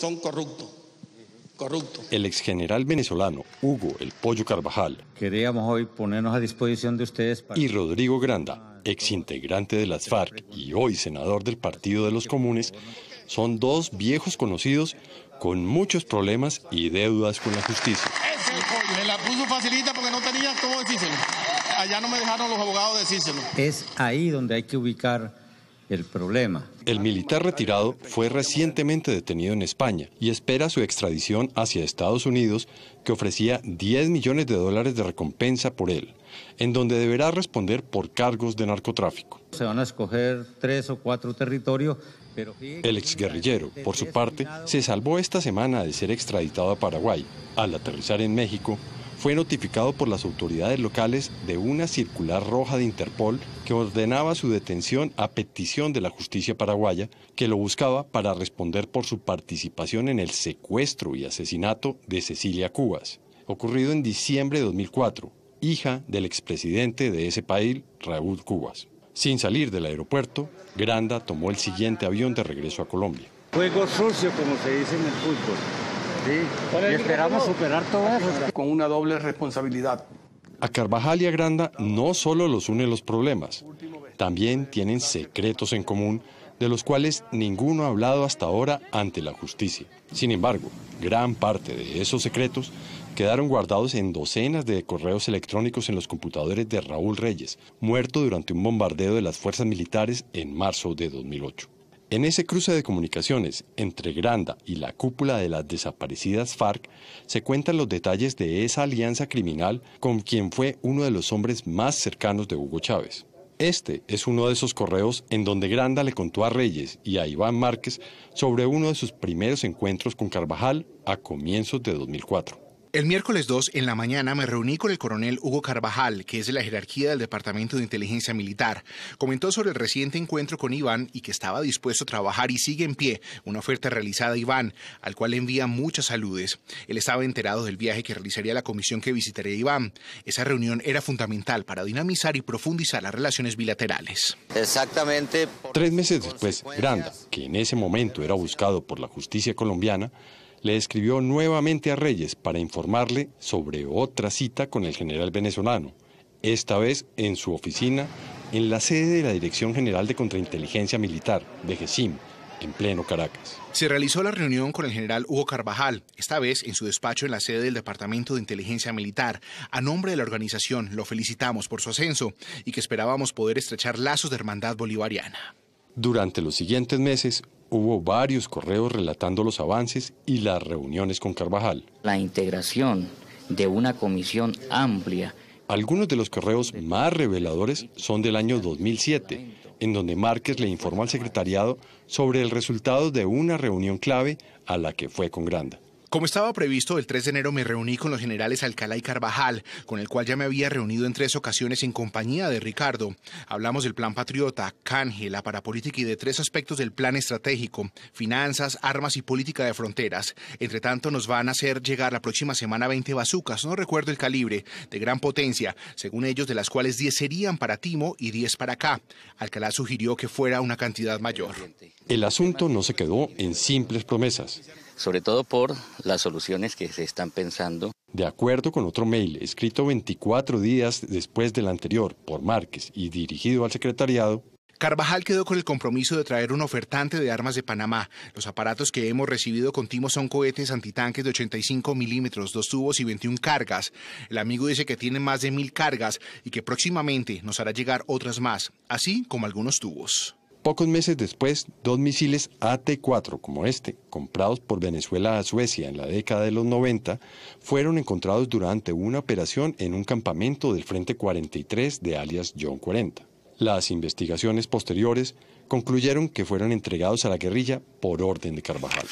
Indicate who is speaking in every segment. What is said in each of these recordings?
Speaker 1: son corruptos. Corrupto. El exgeneral venezolano Hugo El Pollo Carvajal.
Speaker 2: Queríamos hoy ponernos a disposición de ustedes. Y
Speaker 1: Rodrigo Granda, exintegrante de las FARC y hoy senador del Partido de los Comunes, son dos viejos conocidos con muchos problemas y deudas con la justicia.
Speaker 2: Me la puso facilita porque no tenía cómo decírselo. Allá no me dejaron los abogados decírselo.
Speaker 1: Es ahí donde hay que ubicar el problema. El militar retirado fue recientemente detenido en España y espera su extradición hacia Estados Unidos, que ofrecía 10 millones de dólares de recompensa por él, en donde deberá responder por cargos de narcotráfico.
Speaker 2: Se van a escoger tres o cuatro territorios. Pero... El
Speaker 1: exguerrillero, por su parte, se salvó esta semana de ser extraditado a Paraguay al aterrizar en México fue notificado por las autoridades locales de una circular roja de Interpol que ordenaba su detención a petición de la justicia paraguaya, que lo buscaba para responder por su participación en el secuestro y asesinato de Cecilia Cubas, ocurrido en diciembre de 2004, hija del expresidente de ese país, Raúl Cubas. Sin salir del aeropuerto, Granda tomó el siguiente avión de regreso a Colombia. Juego sucio, como se dice en el fútbol y esperamos superar todo eso. Con una doble responsabilidad. A Carvajal y a Granda no solo los une los problemas, también tienen secretos en común de los cuales ninguno ha hablado hasta ahora ante la justicia. Sin embargo, gran parte de esos secretos quedaron guardados en docenas de correos electrónicos en los computadores de Raúl Reyes, muerto durante un bombardeo de las fuerzas militares en marzo de 2008. En ese cruce de comunicaciones entre Granda y la cúpula de las desaparecidas FARC se cuentan los detalles de esa alianza criminal con quien fue uno de los hombres más cercanos de Hugo Chávez. Este es uno de esos correos en donde Granda le contó a Reyes y a Iván Márquez sobre uno de sus primeros encuentros con Carvajal a comienzos
Speaker 2: de 2004. El miércoles 2 en la mañana me reuní con el coronel Hugo Carvajal, que es de la jerarquía del Departamento de Inteligencia Militar. Comentó sobre el reciente encuentro con Iván y que estaba dispuesto a trabajar y sigue en pie, una oferta realizada a Iván, al cual le envía muchas saludes. Él estaba enterado del viaje que realizaría la comisión que visitaría Iván. Esa reunión era fundamental para dinamizar y profundizar las relaciones bilaterales.
Speaker 1: Exactamente. Tres meses después, Granda, que en ese momento era buscado por la justicia colombiana, le escribió nuevamente a Reyes para informarle sobre otra cita con el general venezolano, esta vez en su oficina, en la sede de la Dirección General de Contrainteligencia Militar, de GECIM, en pleno Caracas.
Speaker 2: Se realizó la reunión con el general Hugo Carvajal, esta vez en su despacho en la sede del Departamento de Inteligencia Militar. A nombre de la organización lo felicitamos por su ascenso y que esperábamos poder estrechar lazos de hermandad bolivariana.
Speaker 1: Durante los siguientes meses, Hubo varios correos relatando los avances y las reuniones con Carvajal. La integración de una comisión amplia. Algunos de los correos más reveladores son del año 2007, en donde Márquez le informó al secretariado sobre el
Speaker 2: resultado de una reunión clave a la que fue con Granda. Como estaba previsto, el 3 de enero me reuní con los generales Alcalá y Carvajal, con el cual ya me había reunido en tres ocasiones en compañía de Ricardo. Hablamos del plan patriota, canje, la política y de tres aspectos del plan estratégico, finanzas, armas y política de fronteras. Entre tanto, nos van a hacer llegar la próxima semana 20 bazucas, no recuerdo el calibre, de gran potencia, según ellos, de las cuales 10 serían para Timo y 10 para acá. Alcalá sugirió que fuera una cantidad mayor.
Speaker 1: El asunto no se quedó en simples promesas sobre todo por las soluciones
Speaker 2: que se están pensando.
Speaker 1: De acuerdo con otro mail escrito 24 días después
Speaker 2: del anterior por Márquez y dirigido al secretariado, Carvajal quedó con el compromiso de traer un ofertante de armas de Panamá. Los aparatos que hemos recibido con son cohetes antitanques de 85 milímetros, dos tubos y 21 cargas. El amigo dice que tiene más de mil cargas y que próximamente nos hará llegar otras más, así como algunos tubos. Pocos meses después,
Speaker 1: dos misiles AT-4 como este, comprados por Venezuela a Suecia en la década de los 90, fueron encontrados durante una operación en un campamento del Frente 43 de alias John 40. Las investigaciones posteriores concluyeron que fueron entregados a la guerrilla por orden de Carvajal.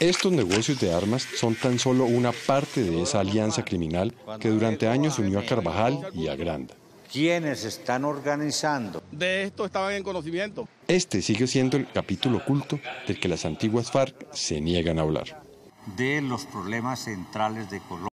Speaker 1: Estos negocios de armas son tan solo una parte de esa alianza criminal que durante años unió a Carvajal
Speaker 2: y a Granda quienes están organizando. De esto estaban en conocimiento.
Speaker 1: Este sigue siendo el capítulo oculto del que las antiguas FARC se niegan a hablar. De los problemas centrales de Colombia.